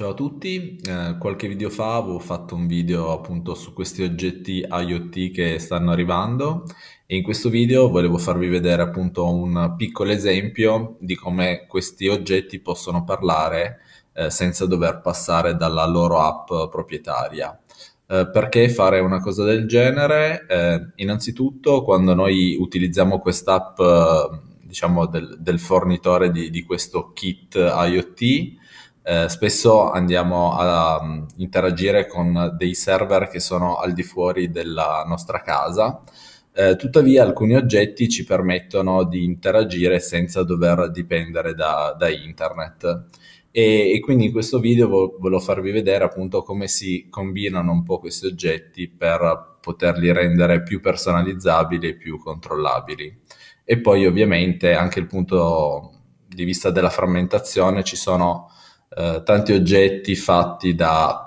Ciao a tutti, eh, qualche video fa avevo fatto un video appunto su questi oggetti IoT che stanno arrivando e in questo video volevo farvi vedere appunto un piccolo esempio di come questi oggetti possono parlare eh, senza dover passare dalla loro app proprietaria. Eh, perché fare una cosa del genere? Eh, innanzitutto quando noi utilizziamo quest'app eh, diciamo del, del, fornitore di, di questo kit IoT eh, spesso andiamo a um, interagire con dei server che sono al di fuori della nostra casa. Eh, tuttavia alcuni oggetti ci permettono di interagire senza dover dipendere da, da internet. E, e, quindi in questo video vo- volevo farvi vedere appunto come si combinano un po' questi oggetti per poterli rendere più personalizzabili e più controllabili. E poi ovviamente anche il punto di vista della frammentazione ci sono eh, tanti oggetti fatti da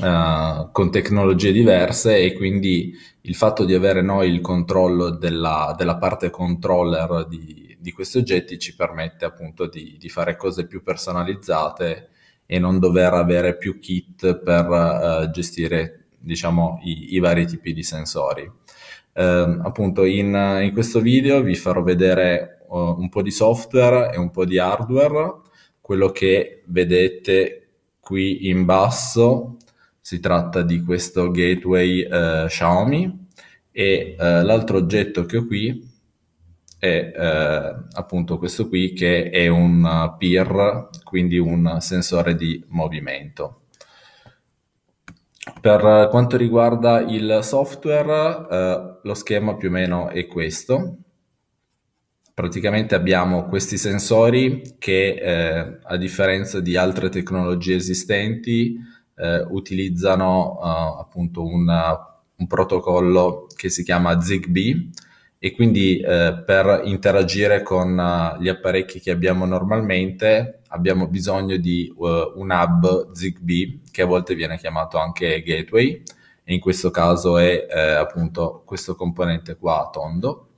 Uh, con tecnologie diverse e quindi il fatto di avere noi il controllo della, della parte controller di, di, questi oggetti ci permette appunto di, di, fare cose più personalizzate e non dover avere più kit per uh, gestire diciamo i, i, vari tipi di sensori. Uh, appunto in, in, questo video vi farò vedere un po' di software e un po' di hardware quello che vedete qui in basso si tratta di questo gateway eh, Xiaomi e eh, l'altro oggetto che ho qui è eh, appunto questo qui che è un eh, PIR, quindi un sensore di movimento. Per quanto riguarda il software, eh, lo schema più o meno è questo. Praticamente abbiamo questi sensori che, eh, a differenza di altre tecnologie esistenti, eh, utilizzano eh, appunto un, un, protocollo che si chiama ZigBee e quindi eh, per interagire con eh, gli apparecchi che abbiamo normalmente abbiamo bisogno di uh, un hub ZigBee che a volte viene chiamato anche gateway e in questo caso è appunto questo componente qua tondo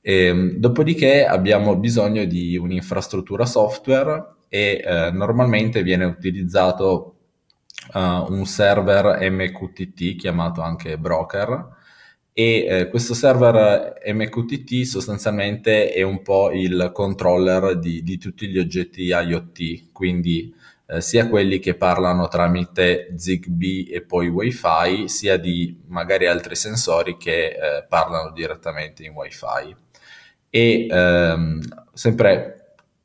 e, ehm, dopodiché abbiamo bisogno di un'infrastruttura software e eh, normalmente viene utilizzato eh, un server MQTT chiamato anche broker e eh, questo server MQTT sostanzialmente è un po' il controller di, di tutti gli oggetti IoT, quindi eh, sia quelli che parlano tramite ZigBee e poi WiFi, sia di magari altri sensori che eh, parlano direttamente in WiFi e ehm, sempre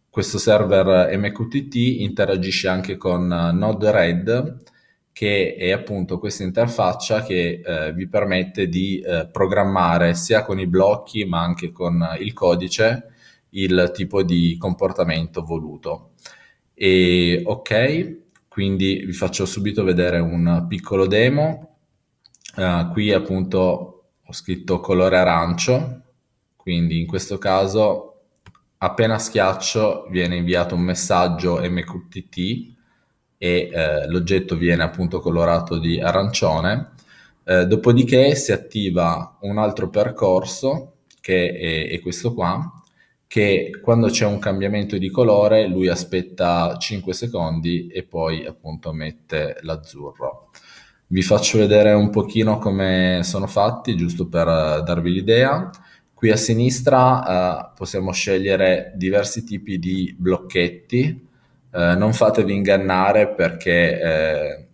questo server MQTT interagisce anche con eh, Node-RED che è appunto questa interfaccia che eh, vi permette di eh, programmare sia con i blocchi ma anche con il codice il tipo di comportamento voluto. E ok, quindi vi faccio subito vedere un piccolo demo. Uh, qui appunto ho scritto colore arancio quindi in questo caso appena schiaccio viene inviato un messaggio MQTT e eh, l'oggetto viene appunto colorato di arancione. Eh, dopodiché si attiva un altro percorso che è, è questo qua, che quando c'è un cambiamento di colore lui aspetta 5 secondi e poi appunto mette l'azzurro. Vi faccio vedere un pochino come sono fatti, giusto per eh, darvi l'idea. Qui a sinistra eh, possiamo scegliere diversi tipi di blocchetti, eh, non fatevi ingannare perché eh,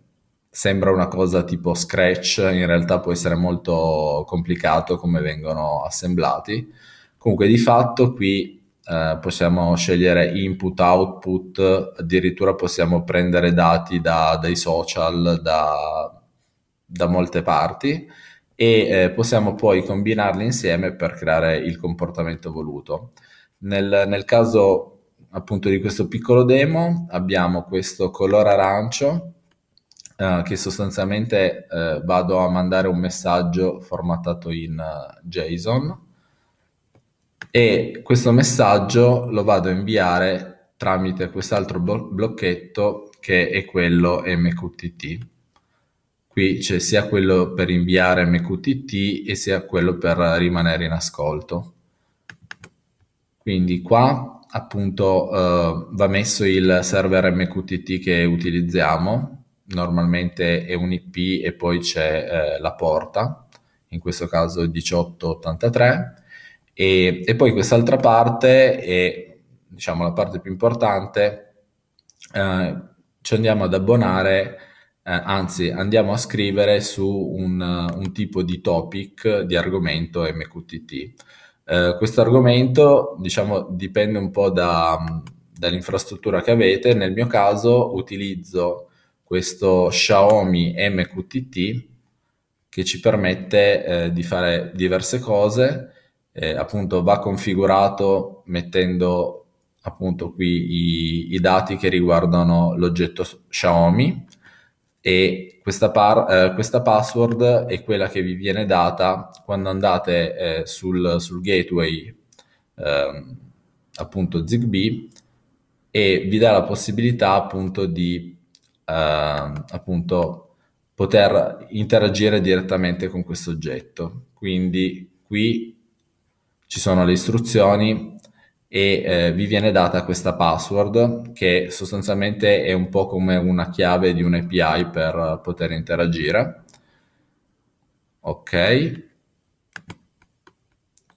sembra una cosa tipo Scratch, in realtà può essere molto complicato come vengono assemblati. Comunque di fatto qui eh, possiamo scegliere input, output, addirittura possiamo prendere dati da, dai social, da, da molte parti e eh, possiamo poi combinarli insieme per creare il comportamento voluto. Nel, nel caso appunto di questo piccolo demo abbiamo questo colore arancio eh, che sostanzialmente eh, vado a mandare un messaggio formattato in eh, JSON e questo messaggio lo vado a inviare tramite quest'altro blocchetto che è quello MQTT. Qui c'è sia quello per inviare MQTT e sia quello per rimanere in ascolto. Quindi qua appunto eh, va messo il server MQTT che utilizziamo, normalmente è un IP e poi c'è eh, la porta, in questo caso 1883, e, e poi quest'altra parte è diciamo la parte più importante, eh, ci andiamo ad abbonare eh, anzi andiamo a scrivere su un, un tipo di topic di argomento MQTT. Uh, eh, questo argomento diciamo, dipende un po' da, dall'infrastruttura che avete. Nel mio caso utilizzo questo Xiaomi MQTT che ci permette eh, di fare diverse cose. Eh, appunto va configurato mettendo appunto qui i, i dati che riguardano l'oggetto Xiaomi e questa, par, eh, questa, password è quella che vi viene data quando andate eh, sul, sul, gateway eh, appunto ZigBee e vi dà la possibilità appunto di ehm, appunto poter interagire direttamente con questo oggetto quindi qui ci sono le istruzioni e eh, vi viene data questa password che sostanzialmente è un po' come una chiave di un API per poter interagire. Ok.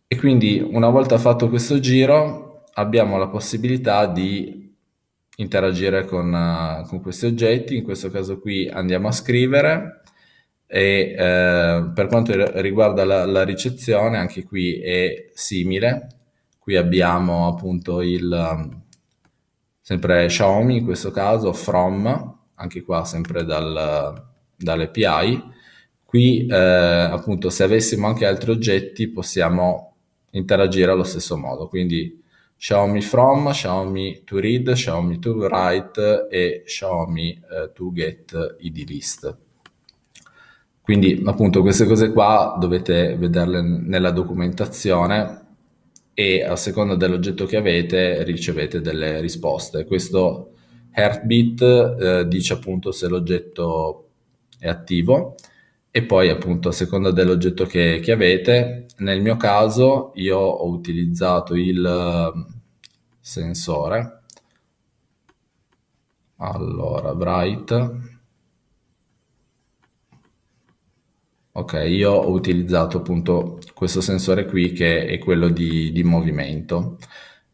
E quindi una volta fatto questo giro abbiamo la possibilità di interagire con, uh, con questi oggetti, in questo caso qui andiamo a scrivere e eh, per quanto riguarda la, la ricezione anche qui è simile, Qui abbiamo appunto il um, sempre Xiaomi in questo caso, From, anche qua sempre dal, dall'API. Qui eh, appunto se avessimo anche altri oggetti possiamo interagire allo stesso modo, quindi Xiaomi From, Xiaomi To Read, Xiaomi To Write e Xiaomi eh, To Get ID List. Quindi appunto queste cose qua dovete vederle nella documentazione e a seconda dell'oggetto che avete ricevete delle risposte. Questo heartbeat eh, dice appunto se l'oggetto è attivo e poi appunto a seconda dell'oggetto che, che avete, nel mio caso io ho utilizzato il ehm, sensore, allora bright, ok io ho utilizzato appunto questo sensore qui che è quello di, di movimento.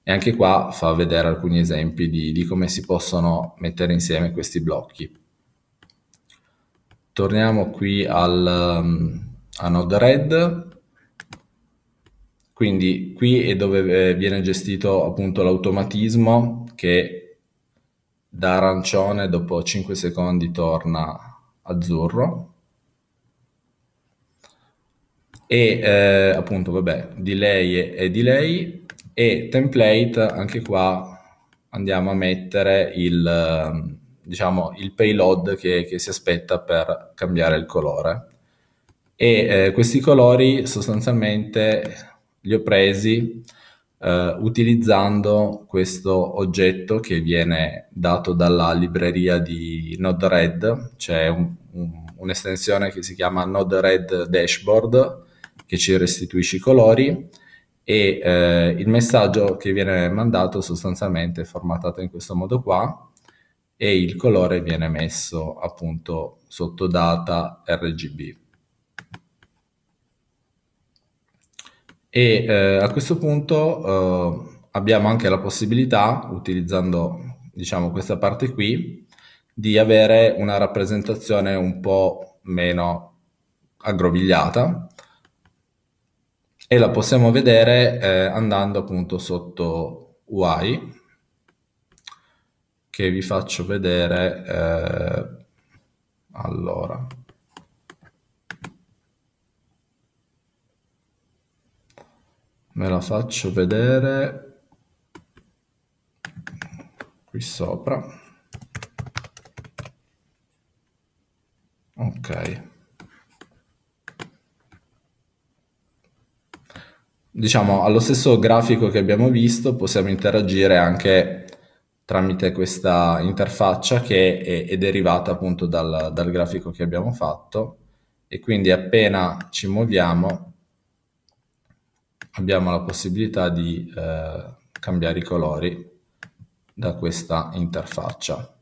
E anche qua fa vedere alcuni esempi di, di come si possono mettere insieme questi blocchi. Torniamo qui al, um, a Node-RED, quindi qui è dove eh, viene gestito appunto l'automatismo che da arancione dopo 5 secondi torna azzurro e eh, appunto vabbè delay e, delay e template anche qua andiamo a mettere il diciamo il payload che, che si aspetta per cambiare il colore e eh, questi colori sostanzialmente li ho presi eh, utilizzando questo oggetto che viene dato dalla libreria di Node-RED, c'è un, un, un'estensione che si chiama Node-RED Dashboard, che ci restituisce i colori e eh, il messaggio che viene mandato sostanzialmente è formattato in questo modo qua e il colore viene messo appunto sotto data RGB. E eh, a questo punto eh, abbiamo anche la possibilità, utilizzando diciamo questa parte qui, di avere una rappresentazione un po' meno aggrovigliata, e la possiamo vedere eh, andando appunto sotto UI che vi faccio vedere eh, allora ve la faccio vedere qui sopra ok diciamo, allo stesso grafico che abbiamo visto, possiamo interagire anche tramite questa interfaccia che è, è derivata appunto dal, dal, grafico che abbiamo fatto e quindi appena ci muoviamo abbiamo la possibilità di eh, cambiare i colori da questa interfaccia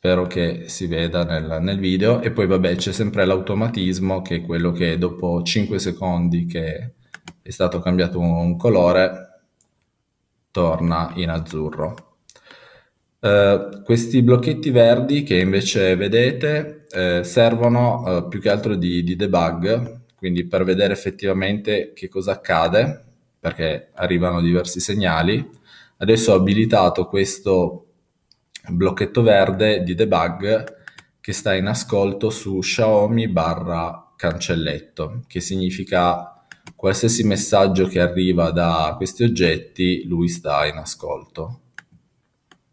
spero che si veda nel, nel video e poi vabbè c'è sempre l'automatismo che è quello che dopo 5 secondi che è stato cambiato un colore torna in azzurro. Uh, questi blocchetti verdi che invece vedete eh, servono uh, più che altro di, di, debug, quindi per vedere effettivamente che cosa accade, perché arrivano diversi segnali. Adesso ho abilitato questo blocchetto verde di debug che sta in ascolto su Xiaomi barra cancelletto, che significa qualsiasi messaggio che arriva da questi oggetti, lui sta in ascolto.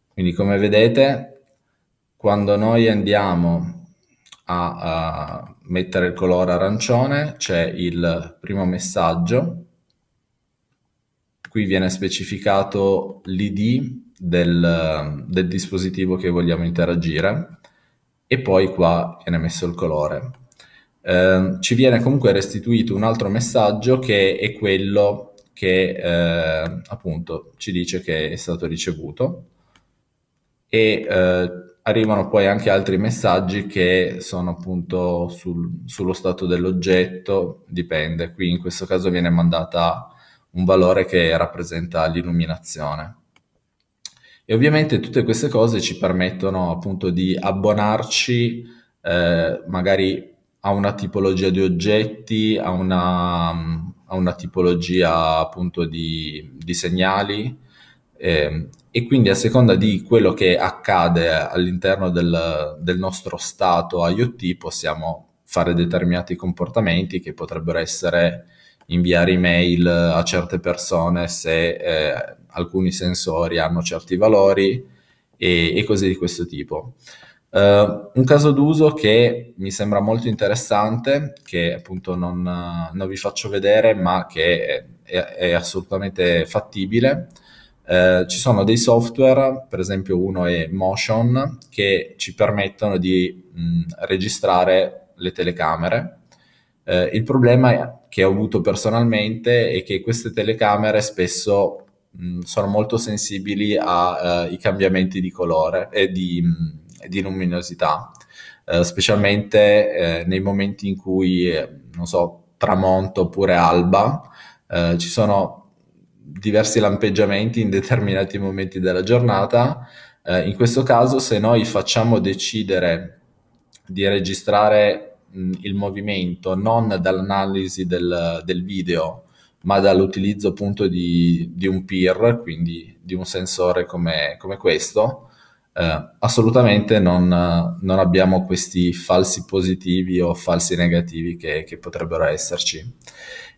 Quindi come vedete, quando noi andiamo a, a mettere il colore arancione, c'è il primo messaggio, qui viene specificato l'id del, del dispositivo che vogliamo interagire e poi qua viene messo il colore. Eh, ci viene comunque restituito un altro messaggio che è quello che eh, appunto ci dice che è stato ricevuto e eh, arrivano poi anche altri messaggi che sono appunto sul, sullo stato dell'oggetto, dipende, qui in questo caso viene mandata un valore che rappresenta l'illuminazione. E ovviamente tutte queste cose ci permettono appunto di abbonarci eh, magari a una tipologia di oggetti, a una, a una tipologia appunto di, di segnali eh, e quindi a seconda di quello che accade all'interno del, del nostro stato IoT possiamo fare determinati comportamenti che potrebbero essere inviare email a certe persone se eh, alcuni sensori hanno certi valori e, e cose di questo tipo. Uh, un caso d'uso che mi sembra molto interessante, che appunto non, non vi faccio vedere, ma che è, è assolutamente fattibile. Uh, ci sono dei software, per esempio uno è Motion, che ci permettono di mh, mm, registrare le telecamere. Uh, il problema che ho avuto personalmente è che queste telecamere spesso mh, sono molto sensibili ai eh, cambiamenti di colore e di, di luminosità, eh, specialmente eh, nei momenti in cui, non so, tramonto oppure alba, ci sono diversi lampeggiamenti in determinati momenti della giornata. Eh, in questo caso, se noi facciamo decidere di registrare mh, il movimento non dall'analisi del, del video, ma dall'utilizzo appunto di, di un peer, quindi di un sensore come, come questo, eh, assolutamente non, non, abbiamo questi falsi positivi o falsi negativi che, che potrebbero esserci.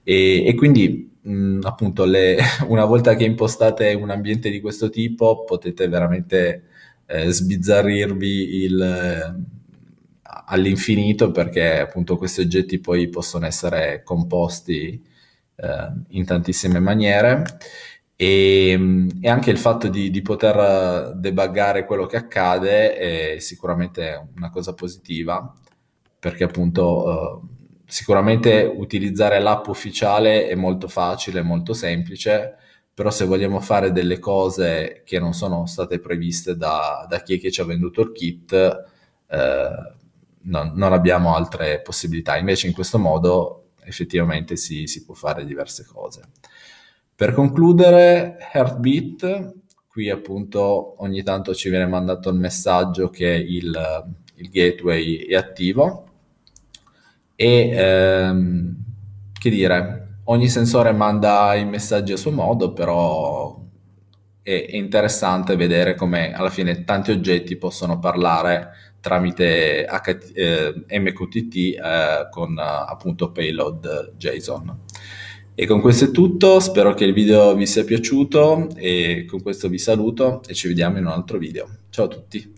E, e quindi mh, mm, appunto le, una volta che impostate un ambiente di questo tipo potete veramente eh, sbizzarrirvi il eh, all'infinito perché appunto questi oggetti poi possono essere composti eh, in tantissime maniere e, mm, e, anche il fatto di, di, poter eh, debuggare quello che accade è sicuramente una cosa positiva perché appunto eh, sicuramente utilizzare l'app ufficiale è molto facile, molto semplice però se vogliamo fare delle cose che non sono state previste da, da chi è che ci ha venduto il kit eh, non, non abbiamo altre possibilità invece in questo modo effettivamente si, si può fare diverse cose. Per concludere, Heartbeat, qui appunto ogni tanto ci viene mandato il messaggio che il, il gateway è attivo e ehm, che dire, ogni sensore manda i messaggi a suo modo, però è, è interessante vedere come alla fine tanti oggetti possono parlare tramite HT, eh, MQTT eh, con eh, appunto payload JSON. E con questo è tutto, spero che il video vi sia piaciuto e con questo vi saluto e ci vediamo in un altro video. Ciao a tutti!